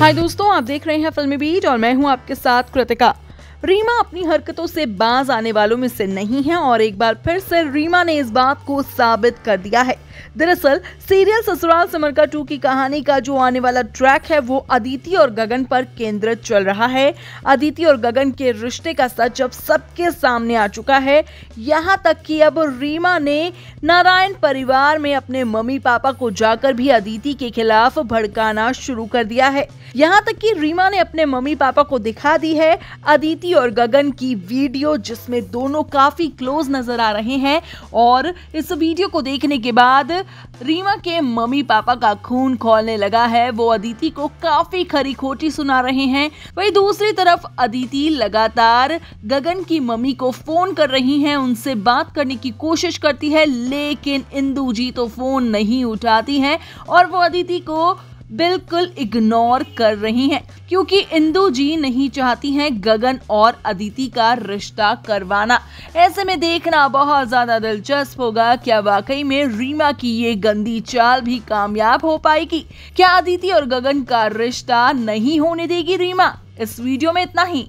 हाय दोस्तों आप देख रहे हैं फिल्मी बीट और मैं हूं आपके साथ कृतिका रीमा अपनी हरकतों से बाज आने वालों में से नहीं है और एक बार फिर से रीमा ने इस बात को साबित कर दिया है दरअसल सीरियल ससुराल समरका टू की कहानी का जो आने वाला ट्रैक है वो अदिति और गगन पर केंद्रित चल रहा है अदिति और गगन के रिश्ते का सच अब सबके सामने आ चुका है यहाँ तक कि अब रीमा ने नारायण परिवार में अपने मम्मी पापा को जाकर भी अदिति के खिलाफ भड़काना शुरू कर दिया है यहाँ तक कि रीमा ने अपने मम्मी पापा को दिखा दी है अदिति और गगन की वीडियो जिसमें दोनों काफी क्लोज नजर आ रहे हैं और इस वीडियो को देखने के बाद रीमा के मम्मी पापा का खून खोलने लगा है वो अदिति को काफी खरी खोटी सुना रहे हैं वही दूसरी तरफ अदिति लगातार गगन की मम्मी को फोन कर रही हैं उनसे बात करने की कोशिश करती है लेकिन इंदू जी तो फोन नहीं उठाती हैं और वो अदिति को बिल्कुल इग्नोर कर रही हैं क्योंकि इंदु जी नहीं चाहती हैं गगन और अदिति का रिश्ता करवाना ऐसे में देखना बहुत ज़्यादा दिलचस्प होगा क्या वाकई में रीमा की ये गंदी चाल भी कामयाब हो पाएगी क्या अदिति और गगन का रिश्ता नहीं होने देगी रीमा इस वीडियो में इतना ही